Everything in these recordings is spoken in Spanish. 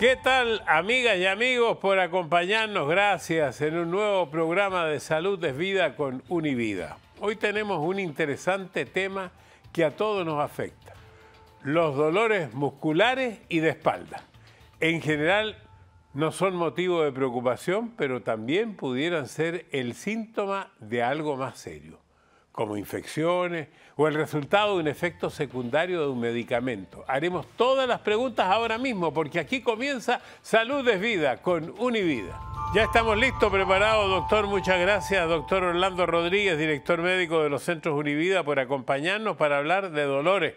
¿Qué tal, amigas y amigos, por acompañarnos? Gracias en un nuevo programa de Salud es Vida con Univida. Hoy tenemos un interesante tema que a todos nos afecta: los dolores musculares y de espalda. En general, no son motivo de preocupación, pero también pudieran ser el síntoma de algo más serio como infecciones o el resultado de un efecto secundario de un medicamento. Haremos todas las preguntas ahora mismo porque aquí comienza Salud es Vida con Univida. Ya estamos listos, preparados, doctor. Muchas gracias, doctor Orlando Rodríguez, director médico de los Centros Univida, por acompañarnos para hablar de dolores,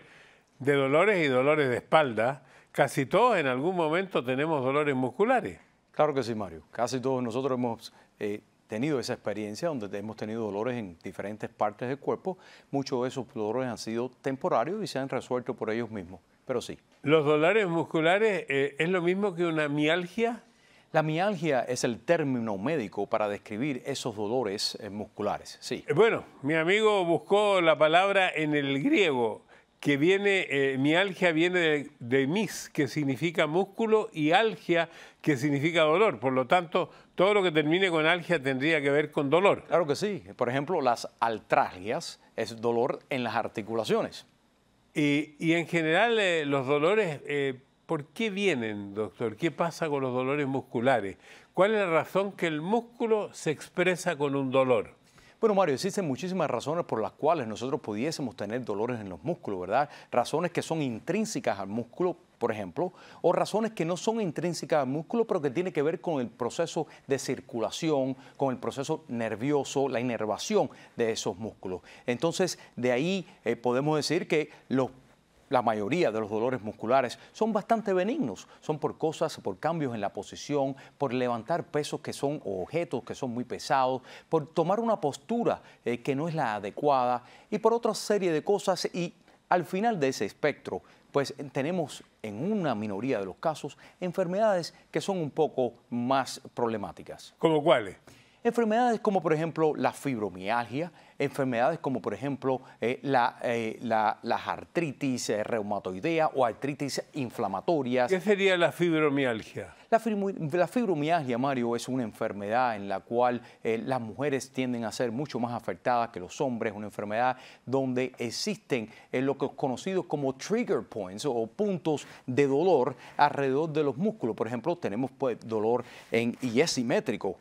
de dolores y dolores de espalda. Casi todos en algún momento tenemos dolores musculares. Claro que sí, Mario. Casi todos nosotros hemos eh, tenido esa experiencia donde hemos tenido dolores en diferentes partes del cuerpo. Muchos de esos dolores han sido temporarios y se han resuelto por ellos mismos, pero sí. ¿Los dolores musculares eh, es lo mismo que una mialgia? La mialgia es el término médico para describir esos dolores eh, musculares, sí. Eh, bueno, mi amigo buscó la palabra en el griego que viene, eh, mi algia viene de, mis, que significa músculo, y algia, que significa dolor. Por lo tanto, todo lo que termine con algia tendría que ver con dolor. Claro que sí. Por ejemplo, las altragias es dolor en las articulaciones. Y, en general, eh, los dolores, eh, ¿por qué vienen, doctor? ¿Qué pasa con los dolores musculares? ¿Cuál es la razón que el músculo se expresa con un dolor? Bueno, Mario, existen muchísimas razones por las cuales nosotros pudiésemos tener dolores en los músculos, ¿verdad? Razones que son intrínsecas al músculo, por ejemplo, o razones que no son intrínsecas al músculo, pero que tienen que ver con el proceso de circulación, con el proceso nervioso, la inervación de esos músculos. Entonces, de ahí eh, podemos decir que los la mayoría de los dolores musculares son bastante benignos, son por cosas, por cambios en la posición, por levantar pesos que son objetos que son muy pesados, por tomar una postura eh, que no es la adecuada y por otra serie de cosas y al final de ese espectro, pues tenemos en una minoría de los casos enfermedades que son un poco más problemáticas. ¿Como cuáles? Enfermedades como por ejemplo la fibromialgia, enfermedades como por ejemplo eh, eh, las artritis eh, reumatoidea o artritis inflamatorias. ¿Qué sería la fibromialgia? La, fibromialgia, Mario, es una enfermedad en la cual las mujeres tienden a ser mucho más afectadas que los hombres, una enfermedad donde existen lo que conocido como trigger points o puntos de dolor alrededor de los músculos. Por ejemplo, tenemos pues, dolor en, y es simétrico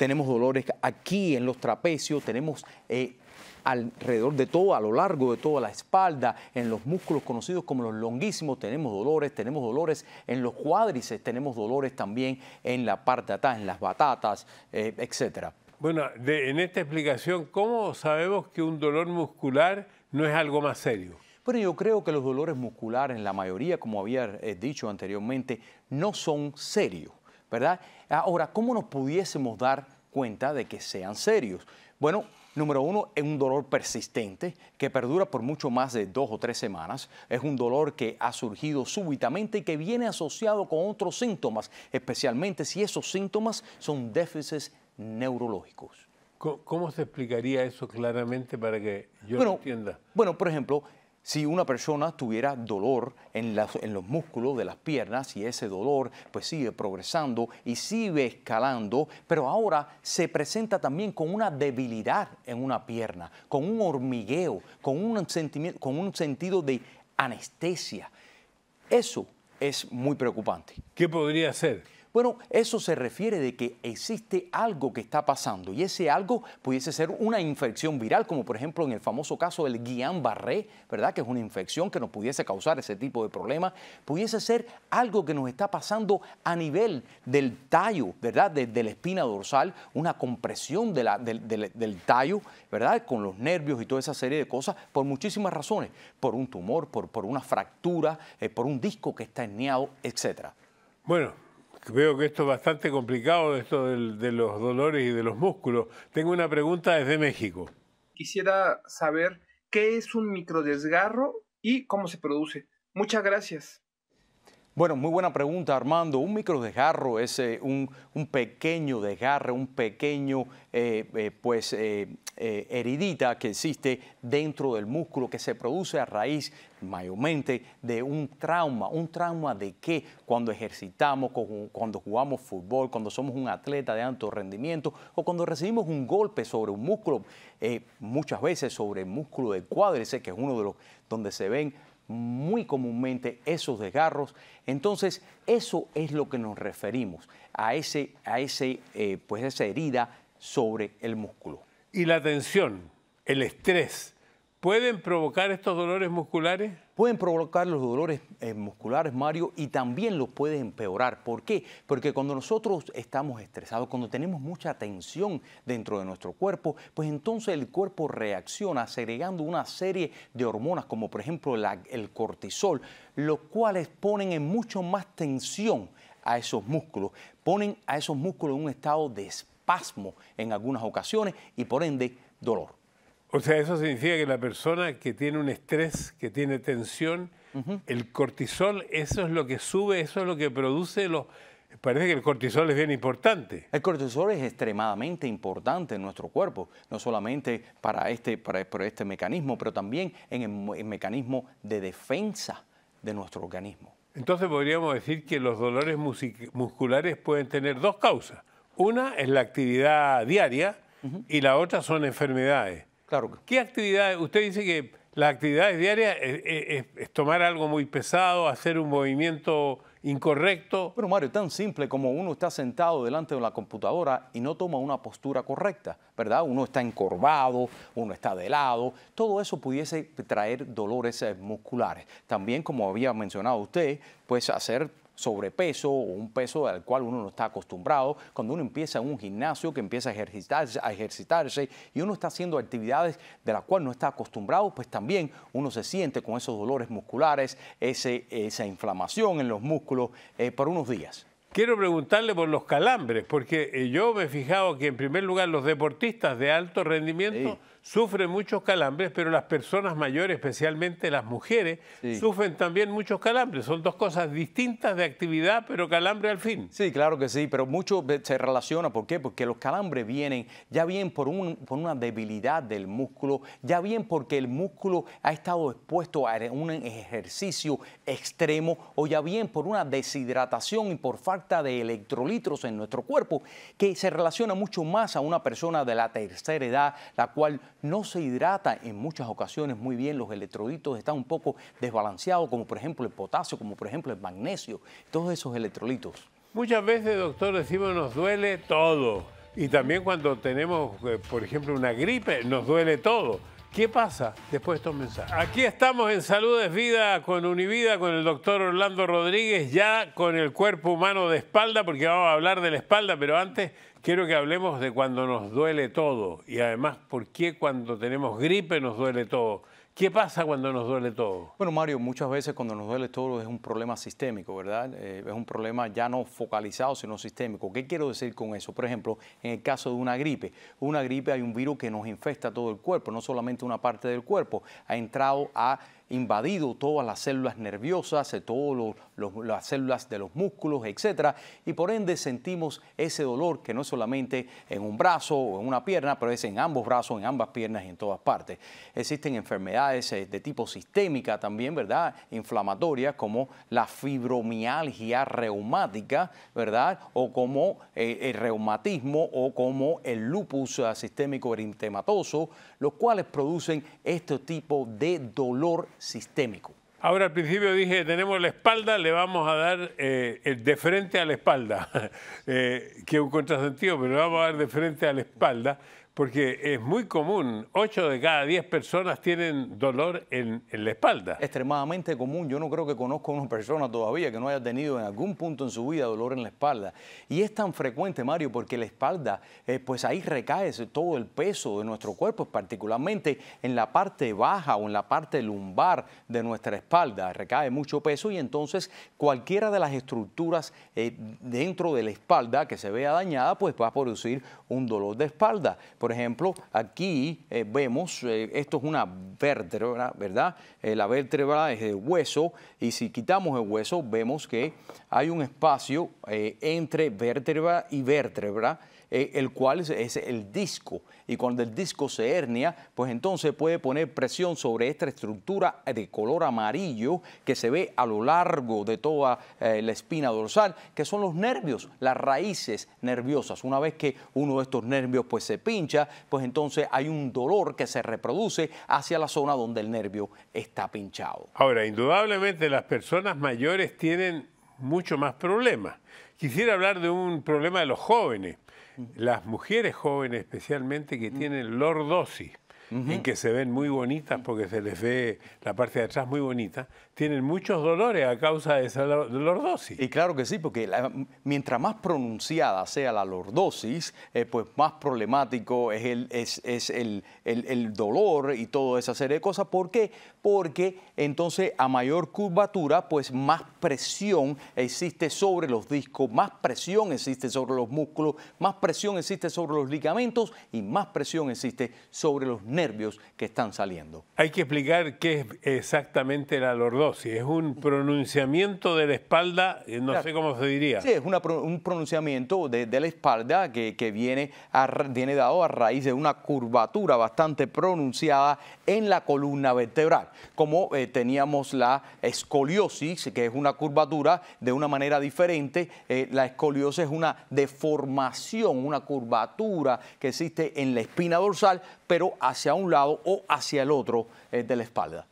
tenemos dolores aquí en los trapecios, tenemos eh, alrededor de todo, a lo largo de toda la espalda, en los músculos conocidos como los longuísimos, tenemos dolores, tenemos dolores en los cuádrices, tenemos dolores también en la parte de atrás, en las batatas, etc. Eh, etcétera. Bueno, en esta explicación, ¿cómo sabemos que un dolor muscular no es algo más serio? Bueno, yo creo que los dolores musculares, en la mayoría, como había eh, dicho anteriormente, no son serios ¿verdad? Ahora, ¿cómo nos pudiésemos dar cuenta de que sean serios? Bueno, Número uno, es un dolor persistente que perdura por mucho más de dos o tres semanas. Es un dolor que ha surgido súbitamente y que viene asociado con otros síntomas, especialmente si esos síntomas son déficits neurológicos. ¿Cómo se explicaría eso claramente para que yo lo entienda? Bueno, por ejemplo, si una persona tuviera dolor en, los músculos de las piernas y ese dolor pues sigue progresando y sigue escalando, pero ahora se presenta también con una debilidad en una pierna, con un hormigueo, con un, con un sentido de anestesia. Eso es muy preocupante. ¿Qué podría ser? Bueno, eso se refiere de que existe algo que está pasando y ese algo pudiese ser una infección viral, como por ejemplo en el famoso caso del Guillain-Barré, ¿verdad? Que es una infección que nos pudiese causar ese tipo de problemas. Pudiese ser algo que nos está pasando a nivel del tallo, ¿verdad? de la espina dorsal, una compresión del, tallo, ¿verdad? Con los nervios y toda esa serie de cosas, por muchísimas razones, por un tumor, por, una fractura, eh, por un disco que está herniado, etc. Bueno, Veo que esto es bastante complicado, esto de los dolores y de los músculos. Tengo una pregunta desde México. Quisiera saber qué es un microdesgarro y cómo se produce. Muchas gracias. Bueno, muy buena pregunta, Armando. Un micro desgarro es eh, un, pequeño desgarro, un pequeño eh, eh, pues heridita que existe dentro del músculo que se produce a raíz mayormente de un trauma. ¿Un trauma de qué? Cuando ejercitamos, cuando jugamos fútbol, cuando somos un atleta de alto rendimiento o cuando recibimos un golpe sobre un músculo, muchas veces sobre el músculo del cuádriceps, que es uno de los donde se ven muy comúnmente esos desgarros. Entonces, eso es lo que nos referimos, a, ese, a ese, eh, pues esa herida sobre el músculo. Y la tensión, el estrés, ¿Pueden provocar estos dolores musculares? Pueden provocar los dolores eh, musculares, Mario, y también los puede empeorar. ¿Por qué? Porque cuando nosotros estamos estresados, cuando tenemos mucha tensión dentro de nuestro cuerpo, pues entonces el cuerpo reacciona segregando una serie de hormonas, como por ejemplo el cortisol, los cuales ponen en mucho más tensión a esos músculos, ponen a esos músculos en un estado de espasmo en algunas ocasiones y por ende dolor. O sea, eso significa que la persona que tiene un estrés, que tiene tensión, el cortisol, eso es lo que sube, eso es lo que produce los... Parece que el cortisol es bien importante. El cortisol es extremadamente importante en nuestro cuerpo, no solamente para este, para, este mecanismo, pero también en el, mecanismo de defensa de nuestro organismo. Entonces podríamos decir que los dolores musculares pueden tener dos causas. Una es la actividad diaria y la otra son enfermedades. ¿Qué actividades? Usted dice que las actividades diarias es, tomar algo muy pesado, hacer un movimiento incorrecto. Bueno, Mario, tan simple como uno está sentado delante de la computadora y no toma una postura correcta, ¿verdad? Uno está encorvado, uno está de lado, todo eso pudiese traer dolores musculares. También, como había mencionado usted, pues hacer sobrepeso o un peso al cual uno no está acostumbrado, cuando uno empieza en un gimnasio que empieza a ejercitarse, a ejercitarse y uno está haciendo actividades de las cuales no está acostumbrado, pues también uno se siente con esos dolores musculares, ese, esa inflamación en los músculos eh, por unos días. Quiero preguntarle por los calambres, porque eh, yo me he fijado que en primer lugar los deportistas de alto rendimiento sufren muchos calambres, pero las personas mayores, especialmente las mujeres, sufren también muchos calambres. Son dos cosas distintas de actividad, pero calambre al fin. Sí, claro que sí, pero mucho se relaciona. ¿Por qué? Porque los calambres vienen ya bien por, por una debilidad del músculo, ya bien porque el músculo ha estado expuesto a e, un ejercicio extremo o ya bien por una deshidratación y por falta de electrolitos en nuestro cuerpo, que se relaciona mucho más a una persona de la tercera edad, la cual no se hidrata en muchas ocasiones muy bien, los electrolitos están un poco desbalanceados, como por ejemplo el potasio, como por ejemplo el magnesio, todos esos electrolitos. Muchas veces, doctor, decimos nos duele todo. Y también cuando tenemos, eh, por ejemplo, una gripe, nos duele todo. ¿Qué pasa después de estos mensajes? Aquí estamos en Salud Vida con Univida, con el doctor Orlando Rodríguez, ya con el cuerpo humano de espalda, porque vamos a hablar de la espalda, pero antes Quiero que hablemos de cuando nos duele todo y además por qué cuando tenemos gripe nos duele todo. ¿Qué pasa cuando nos duele todo? Bueno, Mario, muchas veces cuando nos duele todo es un problema sistémico, ¿verdad? Eh, es un problema ya no focalizado, sino sistémico. ¿Qué quiero decir con eso? Por ejemplo, en el caso de una gripe, una gripe hay un virus que nos infecta todo el cuerpo, no solamente una parte del cuerpo, ha entrado a invadido todas las células nerviosas, eh, todas las células de los músculos, etc. Y por ende sentimos ese dolor que no es solamente en un brazo o en una pierna, pero es en ambos brazos, en ambas piernas y en todas partes. Existen enfermedades eh, de tipo sistémica también, ¿verdad? Inflamatorias como la fibromialgia reumática, ¿verdad? O como eh, el reumatismo o como el lupus sistémico eritematoso, los cuales producen este tipo de dolor Ahora al principio dije, tenemos la espalda, le vamos a dar eh, de frente a la espalda, que es un contrasentido, pero le vamos a dar de frente a la espalda porque es muy común, 8 de cada 10 personas tienen dolor en, la espalda. Extremadamente común, yo no creo que conozco a una persona todavía que no haya tenido en algún punto en su vida dolor en la espalda. Y es tan frecuente, Mario, porque la espalda, eh, pues ahí recae todo el peso de nuestro cuerpo, particularmente en la parte baja o en la parte lumbar de nuestra espalda, recae mucho peso y entonces cualquiera de las estructuras eh, dentro de la espalda que se vea dañada, pues va a producir un dolor de espalda por ejemplo, aquí eh, vemos, eh, esto es una vértebra, ¿verdad? Eh, la vértebra es de hueso y si quitamos el hueso vemos que hay un espacio entre vértebra y vértebra eh, el cual es, el disco. Y cuando el disco se hernia, pues entonces puede poner presión sobre esta estructura de color amarillo que se ve a lo largo de toda eh, la espina dorsal, que son los nervios, las raíces nerviosas. Una vez que uno de estos nervios pues se pincha, pues entonces hay un dolor que se reproduce hacia la zona donde el nervio está pinchado. Ahora, indudablemente las personas mayores tienen mucho más problemas. Quisiera hablar de un problema de los jóvenes las mujeres jóvenes especialmente que tienen lordosis, y que se ven muy bonitas porque se les ve la parte de atrás muy bonita, tienen muchos dolores a causa de esa lordosis. Y claro que sí, porque mientras más pronunciada sea la lordosis, eh, pues más problemático es, el, el, el, dolor y toda esa serie de cosas. ¿Por qué? Porque entonces a mayor curvatura, pues más presión existe sobre los discos, más presión existe sobre los músculos, más presión existe sobre los ligamentos y más presión existe sobre los nervios que están saliendo. Hay que explicar qué es exactamente la lordosis si es un pronunciamiento de la espalda, eh, no sé cómo se diría. Sí, es un pronunciamiento de, la espalda que, viene, dado a raíz de una curvatura bastante pronunciada en la columna vertebral. Como eh, teníamos la escoliosis, que es una curvatura de una manera diferente, eh, la escoliosis es una deformación, una curvatura que existe en la espina dorsal, pero hacia un lado o hacia el otro de la espalda.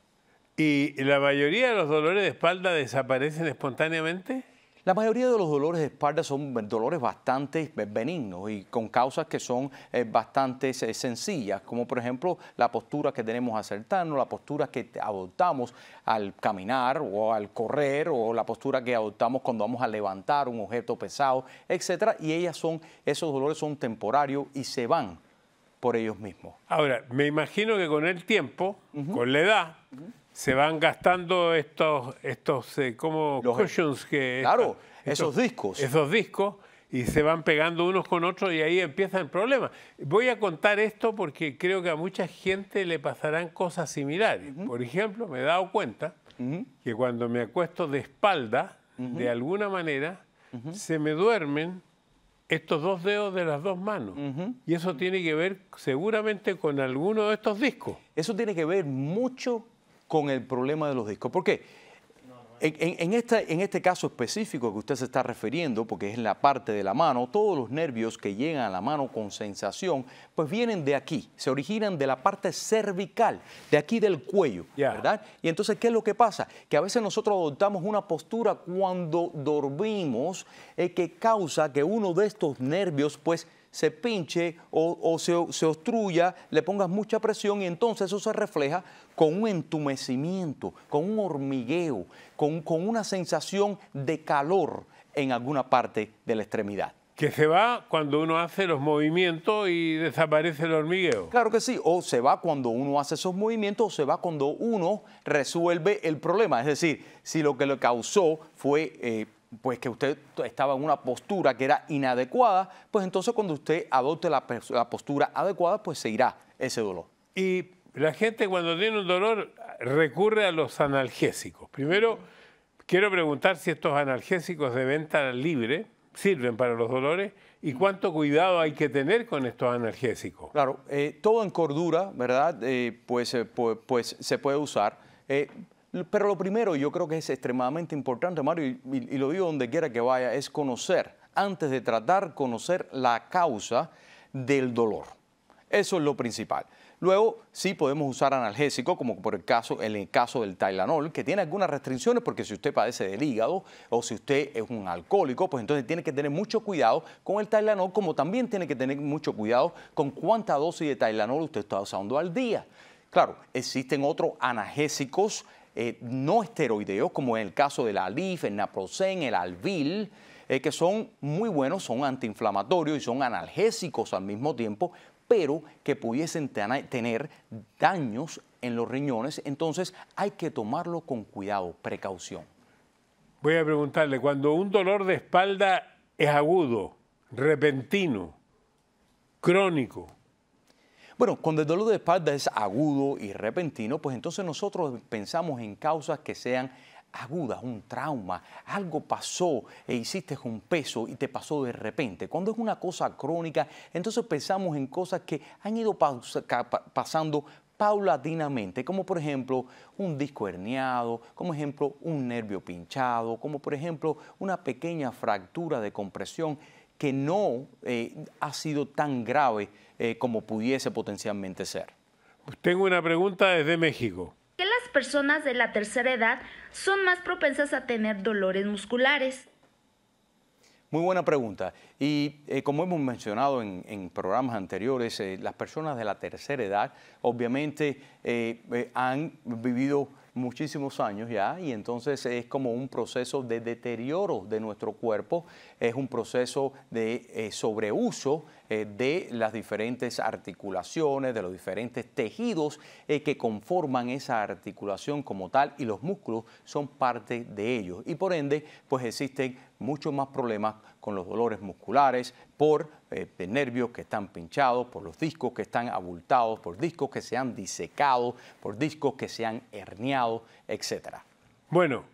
¿Y la mayoría de los dolores de espalda desaparecen espontáneamente? La mayoría de los dolores de espalda son dolores bastante benignos y con causas que son eh, bastante sencillas, como por ejemplo la postura que tenemos a acertarnos, la postura que adoptamos al caminar o al correr o la postura que adoptamos cuando vamos a levantar un objeto pesado, etcétera, y ellas son esos dolores son temporarios y se van por ellos mismos. Ahora, me imagino que con el tiempo, con la edad, se van gastando estos, estos eh, como Los, eh, cushions que... Claro, esos discos. Esos discos y se van pegando unos con otros y ahí empieza el problema. Voy a contar esto porque creo que a mucha gente le pasarán cosas similares. Por ejemplo, me he dado cuenta que cuando me acuesto de espalda, de alguna manera, se me duermen estos dos dedos de las dos manos. Y eso tiene que ver seguramente con alguno de estos discos. Eso tiene que ver mucho con el problema de los discos. ¿Por qué? En, en, en, este caso específico que usted se está refiriendo, porque es la parte de la mano, todos los nervios que llegan a la mano con sensación, pues vienen de aquí, se originan de la parte cervical, de aquí del cuello, ¿verdad? Y entonces, ¿qué es lo que pasa? Que a veces nosotros adoptamos una postura cuando dormimos eh, que causa que uno de estos nervios, pues, se pinche o, se, obstruya, le pongas mucha presión y entonces eso se refleja con un entumecimiento, con un hormigueo, con, una sensación de calor en alguna parte de la extremidad que se va cuando uno hace los movimientos y desaparece el hormigueo. Claro que sí, o se va cuando uno hace esos movimientos o se va cuando uno resuelve el problema. Es decir, si lo que le causó fue eh, pues que usted estaba en una postura que era inadecuada, pues entonces cuando usted adopte la, postura adecuada, pues se irá ese dolor. Y la gente cuando tiene un dolor recurre a los analgésicos. Primero, quiero preguntar si estos analgésicos de venta libre sirven para los dolores y cuánto cuidado hay que tener con estos analgésicos. Claro, eh, todo en cordura, ¿verdad? Eh, pues, pues, pues, se puede usar. Pero lo primero, yo creo que es extremadamente importante, Mario, y, lo digo donde quiera que vaya, es conocer, antes de tratar, conocer la causa del dolor. Eso es lo principal. Luego, sí podemos usar analgésicos, como por el caso, en el caso del Tylenol, que tiene algunas restricciones, porque si usted padece del hígado o si usted es un alcohólico, pues entonces tiene que tener mucho cuidado con el Tylenol, como también tiene que tener mucho cuidado con cuánta dosis de Tylenol usted está usando al día. Claro, existen otros analgésicos eh, no esteroideos, como en el caso del Alif, el Naproxen, el Alvil, eh, que son muy buenos, son antiinflamatorios y son analgésicos al mismo tiempo, pero que pudiesen tener daños en los riñones, entonces hay que tomarlo con cuidado, precaución. Voy a preguntarle, cuando un dolor de espalda es agudo, repentino, crónico, bueno, cuando el dolor de espalda es agudo y repentino, pues entonces nosotros pensamos en causas que sean agudas, un trauma, algo pasó e hiciste un peso y te pasó de repente. Cuando es una cosa crónica, entonces pensamos en cosas que han ido pasando paulatinamente, como por ejemplo un disco herniado, como ejemplo un nervio pinchado, como por ejemplo una pequeña fractura de compresión que no eh, ha sido tan grave eh, como pudiese potencialmente ser. Pues tengo una pregunta desde México. ¿Qué las personas de la tercera edad son más propensas a tener dolores musculares? Muy buena pregunta. Y eh, como hemos mencionado en, programas anteriores, las personas de la tercera edad obviamente han vivido muchísimos años ya y entonces es como un proceso de deterioro de nuestro cuerpo, es un proceso de eh, sobreuso eh, de las diferentes articulaciones, de los diferentes tejidos eh, que conforman esa articulación como tal y los músculos son parte de ellos. Y por ende, pues existen muchos más problemas con los dolores musculares, por eh, nervios que están pinchados, por los discos que están abultados, por discos que se han disecado, por discos que se han herniado, etc. Bueno,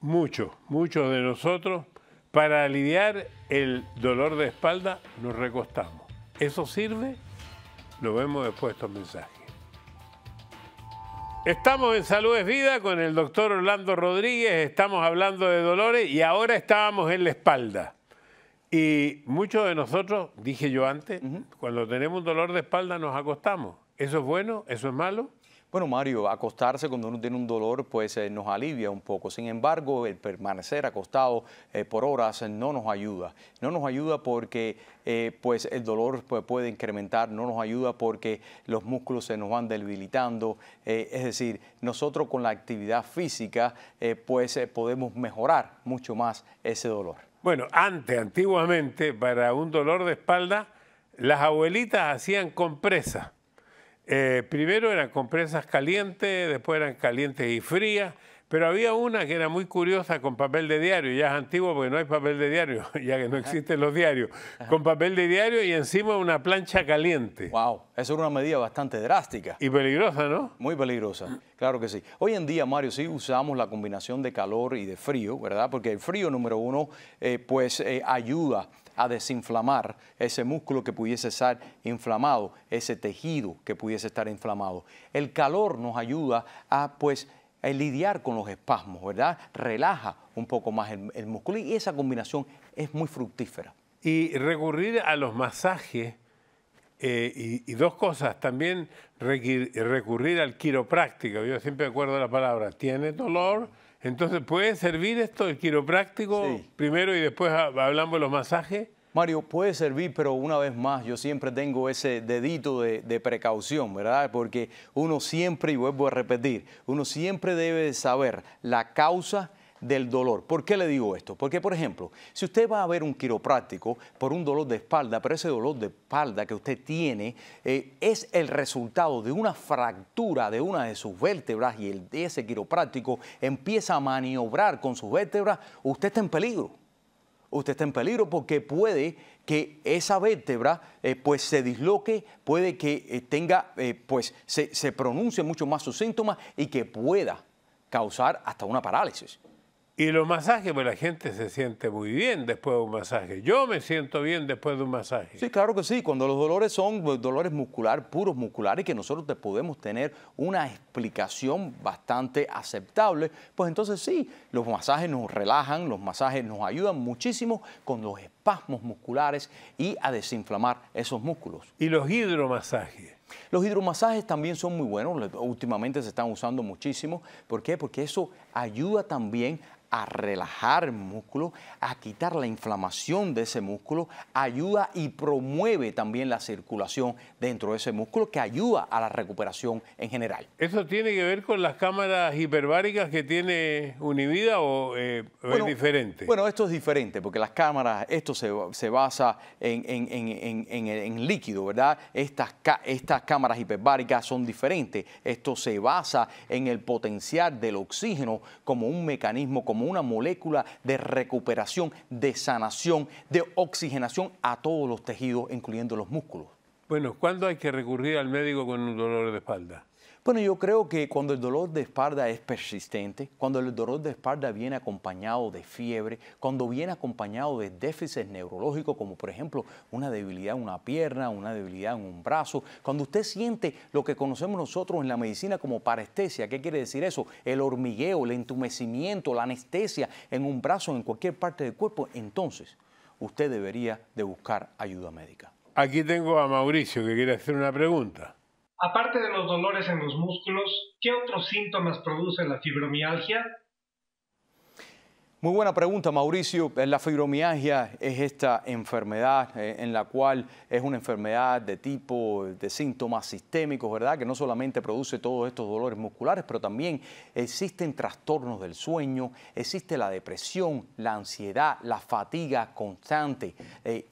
muchos, muchos de nosotros para aliviar el dolor de espalda nos recostamos. ¿Eso sirve? Lo vemos después estos mensajes. Estamos en Salud es Vida con el doctor Orlando Rodríguez, estamos hablando de dolores y ahora estábamos en la espalda. Y muchos de nosotros, dije yo antes, cuando tenemos un dolor de espalda nos acostamos. ¿Eso es bueno? ¿Eso es malo? Bueno, Mario, acostarse cuando uno tiene un dolor, pues eh, nos alivia un poco. Sin embargo, el permanecer acostado eh, por horas eh, no nos ayuda. No nos ayuda porque pues el dolor pues, puede incrementar, no nos ayuda porque los músculos se nos van debilitando. es decir, nosotros con la actividad física, pues podemos mejorar mucho más ese dolor. Bueno, antes, antiguamente, para un dolor de espalda, las abuelitas hacían compresa. Eh, primero eran compresas calientes, después eran calientes y frías, pero había una que era muy curiosa con papel de diario, ya es antiguo porque no hay papel de diario, ya que no existen los diarios, con papel de diario y encima una plancha caliente. Wow, eso era una medida bastante drástica. Y peligrosa, ¿no? Muy peligrosa, claro que sí. Hoy en día, Mario, sí usamos la combinación de calor y de frío, ¿verdad? Porque el frío, número uno, eh, pues eh, ayuda a desinflamar ese músculo que pudiese estar inflamado, ese tejido que pudiese estar inflamado. El calor nos ayuda a pues lidiar con los espasmos, ¿verdad? Relaja un poco más el, músculo y esa combinación es muy fructífera. Y recurrir a los masajes eh, y, dos cosas, también recurrir al quiropráctico. Yo siempre acuerdo la palabra, tiene dolor? Entonces, ¿puede servir esto, el quiropráctico, primero y después hablamos de los masajes? Mario, puede servir, pero una vez más, yo siempre tengo ese dedito de, de, precaución, ¿verdad? Porque uno siempre, y vuelvo a repetir, uno siempre debe saber la causa del dolor. ¿Por qué le digo esto? Porque, por ejemplo, si usted va a ver un quiropráctico por un dolor de espalda, pero ese dolor de espalda que usted tiene eh, es el resultado de una fractura de una de sus vértebras y el, ese quiropráctico empieza a maniobrar con sus vértebras, usted está en peligro usted está en peligro porque puede que esa vértebra eh, pues se disloque, puede que eh, tenga, pues se pronuncie mucho más sus síntomas y que pueda causar hasta una parálisis. Y los masajes, pues la gente se siente muy bien después de un masaje. Yo me siento bien después de un masaje. Sí, claro que sí. Cuando los dolores son pues, dolores musculares, puros musculares, que nosotros te podemos tener una explicación bastante aceptable, pues entonces sí, los masajes nos relajan, los masajes nos ayudan muchísimo con los espasmos musculares y a desinflamar esos músculos. ¿Y los hidromasajes? Los hidromasajes también son muy buenos, últimamente se están usando muchísimo. ¿Por qué? Porque eso ayuda también a relajar músculo, a quitar la inflamación de ese músculo, ayuda y promueve también la circulación dentro de ese músculo que ayuda a la recuperación en general. ¿Eso tiene que ver con las cámaras hiperbáricas que tiene Univida o, eh, es diferente? Bueno, esto es diferente porque las cámaras, esto se, basa en, líquido, ¿verdad? Estas, estas cámaras hiperbáricas son diferentes. Esto se basa en el potencial del oxígeno como un mecanismo común una molécula de recuperación, de sanación, de oxigenación a todos los tejidos, incluyendo los músculos. Bueno, ¿cuándo hay que recurrir al médico con un dolor de espalda? Bueno, yo creo que cuando el dolor de espalda es persistente, cuando el dolor de espalda viene acompañado de fiebre, cuando viene acompañado de déficits neurológicos, como por ejemplo una debilidad en una pierna, una debilidad en un brazo, cuando usted siente lo que conocemos nosotros en la medicina como parestesia, ¿qué quiere decir eso? El hormigueo, el entumecimiento, la anestesia en un brazo, en cualquier parte del cuerpo, entonces usted debería de buscar ayuda médica. Aquí tengo a Mauricio que quiere hacer una pregunta. Aparte de los dolores en los músculos, ¿qué otros síntomas produce la fibromialgia? Muy buena pregunta, Mauricio. Eh, la fibromialgia es esta enfermedad eh, en la cual es una enfermedad de tipo de síntomas sistémicos, ¿verdad? Que no solamente produce todos estos dolores musculares, pero también existen trastornos del sueño, existe la depresión, la ansiedad, la fatiga constante. Eh,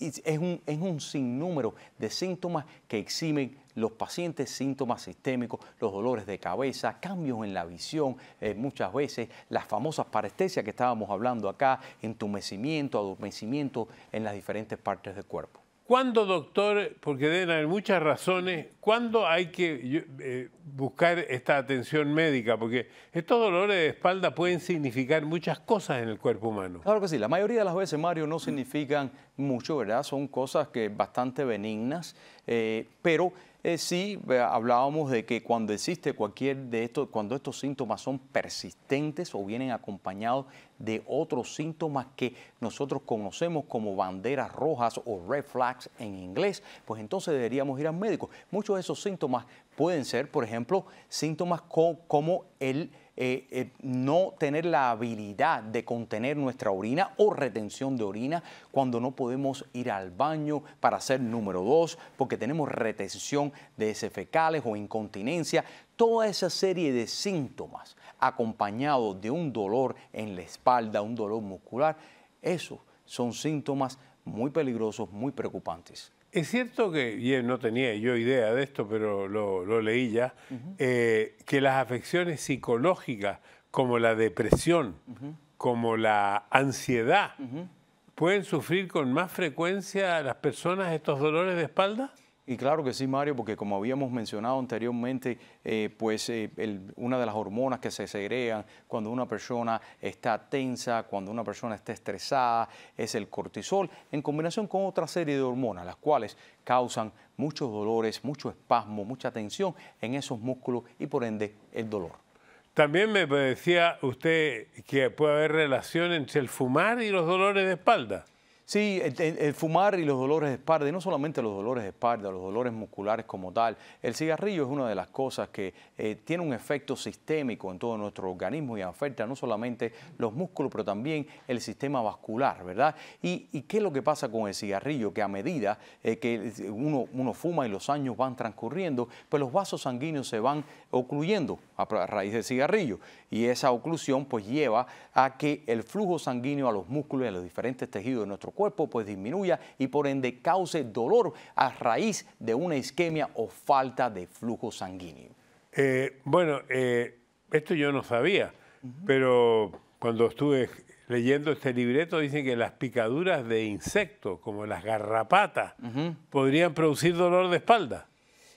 es, un, es un sinnúmero de síntomas que eximen los pacientes síntomas sistémicos, los dolores de cabeza, cambios en la visión, eh, muchas veces las famosas parestesias que estábamos hablando acá, entumecimiento, adormecimiento en las diferentes partes del cuerpo. ¿Cuándo, doctor, porque deben haber muchas razones, cuándo hay que eh, buscar esta atención médica? Porque estos dolores de espalda pueden significar muchas cosas en el cuerpo humano. Claro que sí, la mayoría de las veces, Mario, no significan mucho, ¿verdad? Son cosas que bastante benignas, eh, pero eh, sí, hablábamos de que cuando existe cualquier de estos, cuando estos síntomas son persistentes o vienen acompañados de otros síntomas que nosotros conocemos como banderas rojas o red flags en inglés, pues entonces deberíamos ir al médico. Muchos de esos síntomas pueden ser, por ejemplo, síntomas como el eh, eh, no tener la habilidad de contener nuestra orina o retención de orina cuando no podemos ir al baño para ser número dos, porque tenemos retención de heces fecales o incontinencia. Toda esa serie de síntomas acompañados de un dolor en la espalda, un dolor muscular, esos son síntomas muy peligrosos, muy preocupantes. Es cierto que, y no tenía yo idea de esto, pero lo, leí ya, eh, que las afecciones psicológicas como la depresión, como la ansiedad, pueden sufrir con más frecuencia a las personas estos dolores de espalda? Y claro que sí, Mario, porque como habíamos mencionado anteriormente, eh, pues eh, una de las hormonas que se segregan cuando una persona está tensa, cuando una persona está estresada, es el cortisol, en combinación con otra serie de hormonas, las cuales causan muchos dolores, mucho espasmo, mucha tensión en esos músculos y por ende el dolor. También me decía usted que puede haber relación entre el fumar y los dolores de espalda. Sí, el, fumar y los dolores de espalda, y no solamente los dolores de espalda, los dolores musculares como tal. El cigarrillo es una de las cosas que eh, tiene un efecto sistémico en todo nuestro organismo y afecta no solamente los músculos, pero también el sistema vascular, ¿verdad? ¿Y, qué es lo que pasa con el cigarrillo? Que a medida eh, que uno, fuma y los años van transcurriendo, pues los vasos sanguíneos se van ocluyendo a, a raíz del cigarrillo. Y esa oclusión pues lleva a que el flujo sanguíneo a los músculos y a los diferentes tejidos de nuestro cuerpo cuerpo pues disminuya y por ende cause dolor a raíz de una isquemia o falta de flujo sanguíneo. Eh, bueno, eh, esto yo no sabía, pero cuando estuve leyendo este libreto dicen que las picaduras de insectos, como las garrapatas, podrían producir dolor de espalda.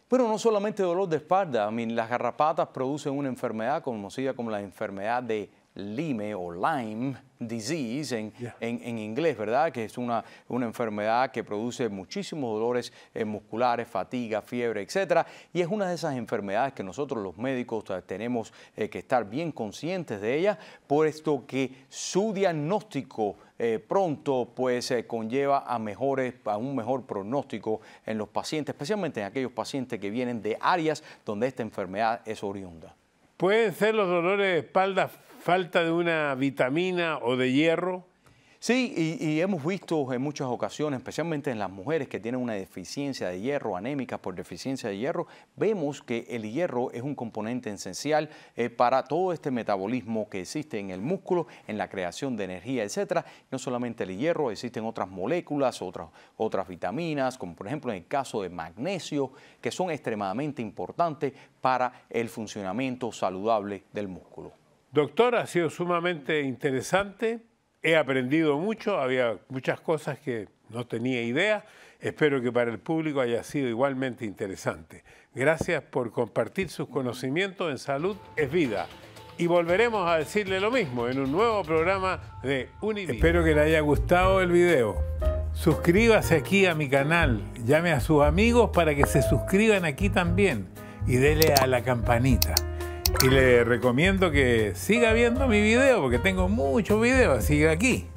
Bueno, no solamente dolor de espalda, las garrapatas producen una enfermedad conocida como la enfermedad de Lyme o Lyme disease en, inglés, ¿verdad? Que es una, enfermedad que produce muchísimos dolores eh, musculares, fatiga, fiebre, etcétera. Y es una de esas enfermedades que nosotros los médicos tenemos eh, que estar bien conscientes de ella, puesto que su diagnóstico eh, pronto pues conlleva a mejores a un mejor pronóstico en los pacientes, especialmente en aquellos pacientes que vienen de áreas donde esta enfermedad es oriunda. Pueden ser los dolores de espalda falta de una vitamina o de hierro, Sí, y, hemos visto en muchas ocasiones, especialmente en las mujeres que tienen una deficiencia de hierro, anémica por deficiencia de hierro, vemos que el hierro es un componente esencial eh, para todo este metabolismo que existe en el músculo, en la creación de energía, etcétera. No solamente el hierro, existen otras moléculas, otras, otras vitaminas, como por ejemplo en el caso de magnesio, que son extremadamente importantes para el funcionamiento saludable del músculo. Doctor, ha sido sumamente interesante he aprendido mucho, había muchas cosas que no tenía idea. Espero que para el público haya sido igualmente interesante. Gracias por compartir sus conocimientos en Salud es Vida. Y volveremos a decirle lo mismo en un nuevo programa de Univision. Espero que le haya gustado el video. Suscríbase aquí a mi canal. Llame a sus amigos para que se suscriban aquí también. Y dele a la campanita. Y le recomiendo que siga viendo mi video porque tengo muchos videos, que aquí.